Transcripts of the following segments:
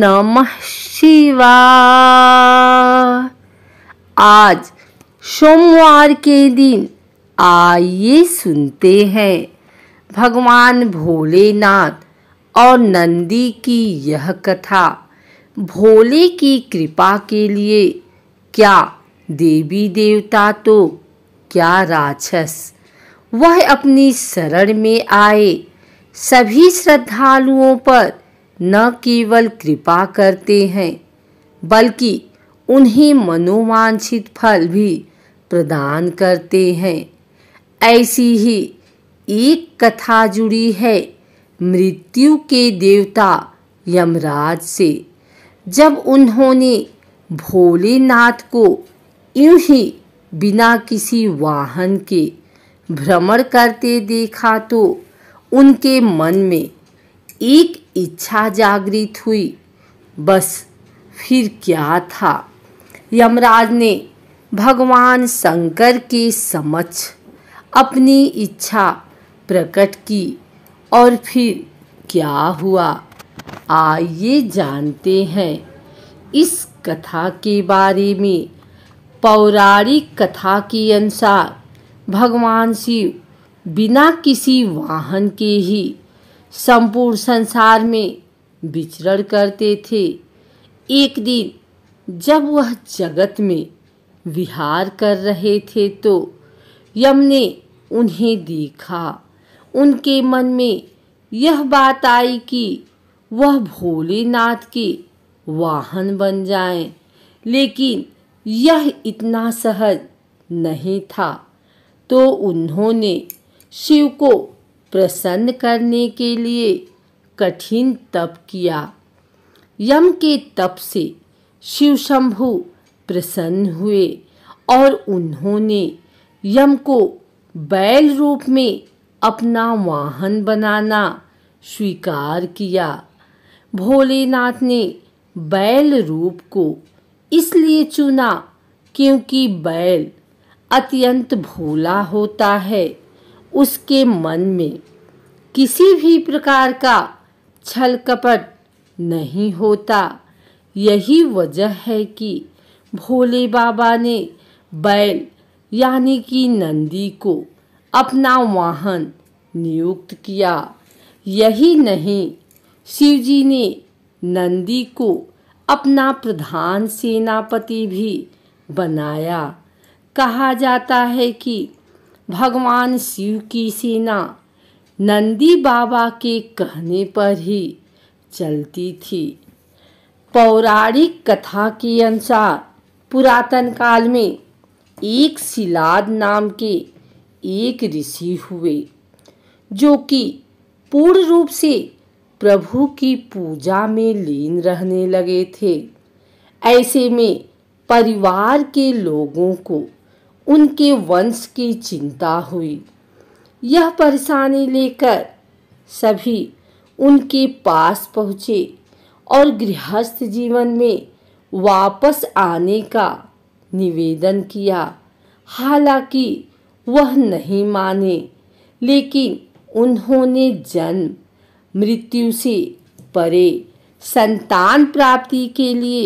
नमः शिवा आज सोमवार के दिन आइए सुनते हैं भगवान भोलेनाथ और नंदी की यह कथा भोले की कृपा के लिए क्या देवी देवता तो क्या राक्षस वह अपनी शरण में आए सभी श्रद्धालुओं पर न केवल कृपा करते हैं बल्कि उन्हें मनोवांछित फल भी प्रदान करते हैं ऐसी ही एक कथा जुड़ी है मृत्यु के देवता यमराज से जब उन्होंने भोलेनाथ को यूं ही बिना किसी वाहन के भ्रमण करते देखा तो उनके मन में एक इच्छा जागृत हुई बस फिर क्या था यमराज ने भगवान शंकर के समक्ष अपनी इच्छा प्रकट की और फिर क्या हुआ आइए जानते हैं इस कथा के बारे में पौराणिक कथा के अनुसार भगवान शिव बिना किसी वाहन के ही संपूर्ण संसार में विचरण करते थे एक दिन जब वह जगत में विहार कर रहे थे तो यम ने उन्हें देखा उनके मन में यह बात आई कि वह भोलेनाथ के वाहन बन जाए लेकिन यह इतना सहज नहीं था तो उन्होंने शिव को प्रसन्न करने के लिए कठिन तप किया यम के तप से शिव शंभु प्रसन्न हुए और उन्होंने यम को बैल रूप में अपना वाहन बनाना स्वीकार किया भोलेनाथ ने बैल रूप को इसलिए चुना क्योंकि बैल अत्यंत भोला होता है उसके मन में किसी भी प्रकार का छल कपट नहीं होता यही वजह है कि भोले बाबा ने बैल यानी कि नंदी को अपना वाहन नियुक्त किया यही नहीं शिवजी ने नंदी को अपना प्रधान सेनापति भी बनाया कहा जाता है कि भगवान शिव की सेना नंदी बाबा के कहने पर ही चलती थी पौराणिक कथा के अनुसार पुरातन काल में एक शिलाद नाम के एक ऋषि हुए जो कि पूर्ण रूप से प्रभु की पूजा में लीन रहने लगे थे ऐसे में परिवार के लोगों को उनके वंश की चिंता हुई यह परेशानी लेकर सभी उनके पास पहुँचे और गृहस्थ जीवन में वापस आने का निवेदन किया हालांकि वह नहीं माने लेकिन उन्होंने जन्म मृत्यु से परे संतान प्राप्ति के लिए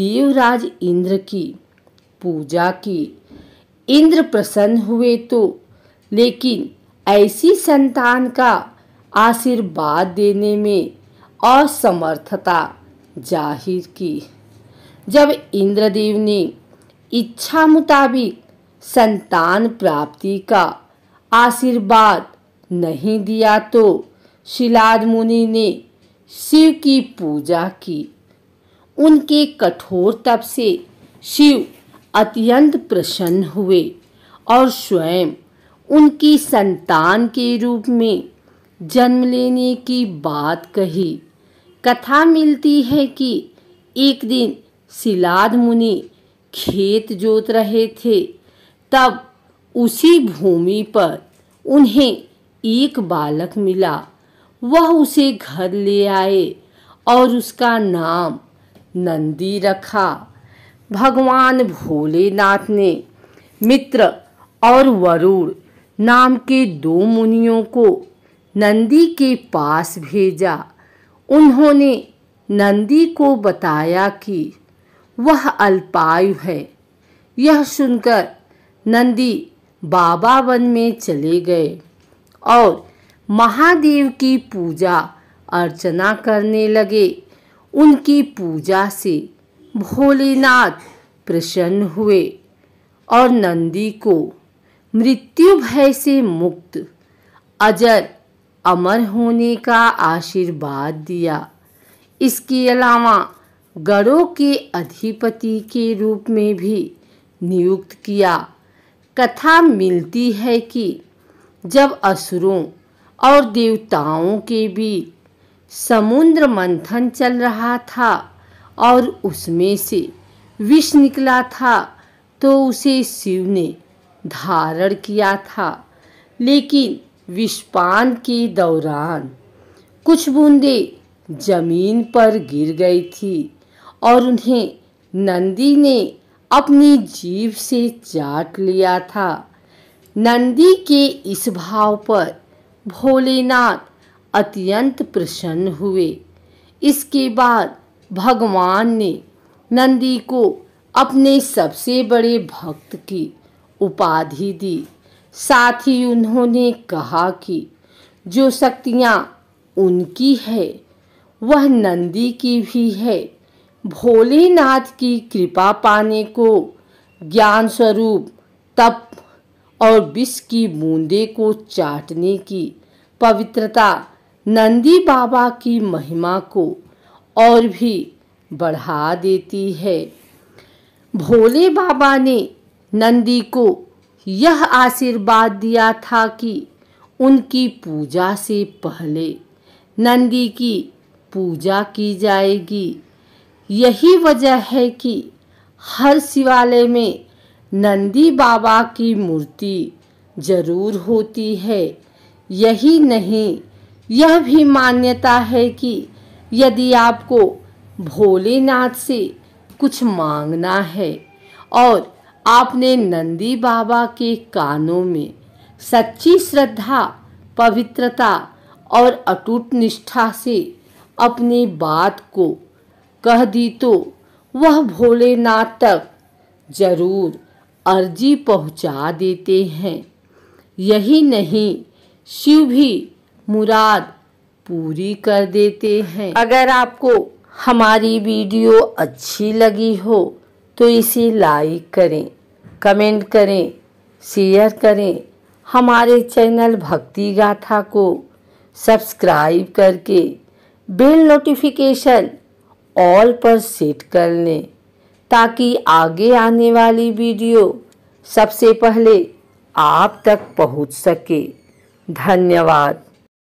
देवराज इंद्र की पूजा की इंद्र प्रसन्न हुए तो लेकिन ऐसी संतान का आशीर्वाद देने में असमर्थता जाहिर की जब इंद्रदेव ने इच्छा मुताबिक संतान प्राप्ति का आशीर्वाद नहीं दिया तो शिलाद मुनि ने शिव की पूजा की उनके कठोर तप से शिव अत्यंत प्रसन्न हुए और स्वयं उनकी संतान के रूप में जन्म लेने की बात कही कथा मिलती है कि एक दिन सिलाद मुनि खेत जोत रहे थे तब उसी भूमि पर उन्हें एक बालक मिला वह उसे घर ले आए और उसका नाम नंदी रखा भगवान भोलेनाथ ने मित्र और वरुण नाम के दो मुनियों को नंदी के पास भेजा उन्होंने नंदी को बताया कि वह अल्पायु है यह सुनकर नंदी बाबा वन में चले गए और महादेव की पूजा अर्चना करने लगे उनकी पूजा से भोलेनाथ प्रसन्न हुए और नंदी को मृत्यु भय से मुक्त अजर अमर होने का आशीर्वाद दिया इसके अलावा गढ़ों के अधिपति के रूप में भी नियुक्त किया कथा मिलती है कि जब असुरों और देवताओं के बीच समुद्र मंथन चल रहा था और उसमें से विष निकला था तो उसे शिव ने धारण किया था लेकिन विषपान के दौरान कुछ बूंदे जमीन पर गिर गई थी और उन्हें नंदी ने अपनी जीव से चाट लिया था नंदी के इस भाव पर भोलेनाथ अत्यंत प्रसन्न हुए इसके बाद भगवान ने नंदी को अपने सबसे बड़े भक्त की उपाधि दी साथ ही उन्होंने कहा कि जो शक्तियाँ उनकी है वह नंदी की भी है भोलेनाथ की कृपा पाने को ज्ञान स्वरूप तप और विष की बूंदे को चाटने की पवित्रता नंदी बाबा की महिमा को और भी बढ़ा देती है भोले बाबा ने नंदी को यह आशीर्वाद दिया था कि उनकी पूजा से पहले नंदी की पूजा की जाएगी यही वजह है कि हर शिवालय में नंदी बाबा की मूर्ति जरूर होती है यही नहीं यह भी मान्यता है कि यदि आपको भोलेनाथ से कुछ मांगना है और आपने नंदी बाबा के कानों में सच्ची श्रद्धा पवित्रता और अटूट निष्ठा से अपनी बात को कह दी तो वह भोलेनाथ तक जरूर अर्जी पहुंचा देते हैं यही नहीं शिव भी मुराद पूरी कर देते हैं अगर आपको हमारी वीडियो अच्छी लगी हो तो इसे लाइक करें कमेंट करें शेयर करें हमारे चैनल भक्ति गाथा को सब्सक्राइब करके बेल नोटिफिकेशन ऑल पर सेट कर लें ताकि आगे आने वाली वीडियो सबसे पहले आप तक पहुंच सके धन्यवाद